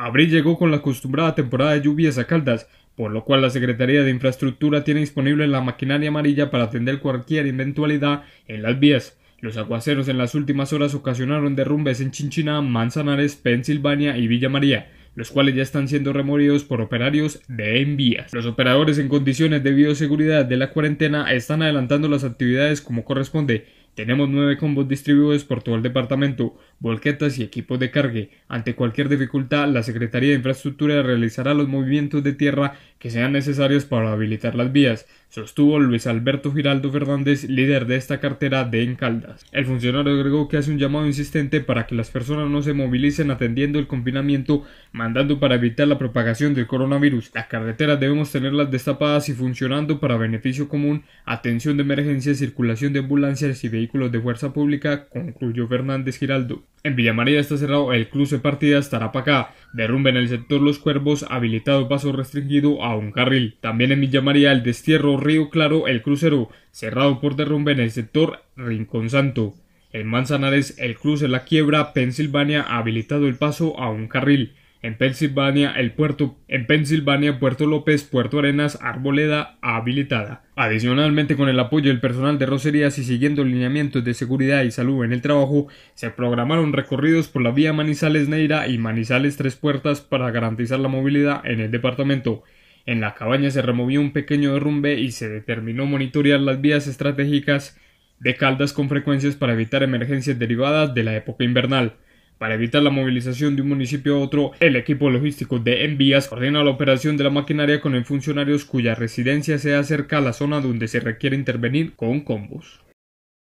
Abril llegó con la acostumbrada temporada de lluvias a Caldas, por lo cual la Secretaría de Infraestructura tiene disponible la maquinaria amarilla para atender cualquier eventualidad en las vías. Los aguaceros en las últimas horas ocasionaron derrumbes en Chinchina, Manzanares, Pensilvania y Villa María, los cuales ya están siendo removidos por operarios de envías. Los operadores en condiciones de bioseguridad de la cuarentena están adelantando las actividades como corresponde, tenemos nueve combos distribuidos por todo el departamento, volquetas y equipos de cargue. Ante cualquier dificultad, la Secretaría de Infraestructura realizará los movimientos de tierra que sean necesarios para habilitar las vías, sostuvo Luis Alberto Giraldo Fernández, líder de esta cartera de Encaldas. El funcionario agregó que hace un llamado insistente para que las personas no se movilicen atendiendo el confinamiento, mandando para evitar la propagación del coronavirus. Las carreteras debemos tenerlas destapadas y funcionando para beneficio común, atención de emergencia, circulación de ambulancias y de fuerza pública, concluyó Fernández Giraldo. En Villamaría está cerrado el cruce partida Tarapacá, derrumbe en el sector Los Cuervos, habilitado paso restringido a un carril. También en Villamaría el destierro Río Claro, el crucero, cerrado por derrumbe en el sector Rincón Santo. En Manzanares el cruce La Quiebra, Pensilvania, habilitado el paso a un carril. En Pensilvania, el puerto, en Pensilvania, Puerto López, Puerto Arenas, Arboleda, habilitada. Adicionalmente, con el apoyo del personal de Roserías y siguiendo lineamientos de seguridad y salud en el trabajo, se programaron recorridos por la vía Manizales Neira y Manizales Tres Puertas para garantizar la movilidad en el departamento. En la cabaña se removió un pequeño derrumbe y se determinó monitorear las vías estratégicas de Caldas con frecuencias para evitar emergencias derivadas de la época invernal. Para evitar la movilización de un municipio a otro, el equipo logístico de Envías coordina la operación de la maquinaria con el funcionarios cuya residencia sea cerca a la zona donde se requiere intervenir con combos.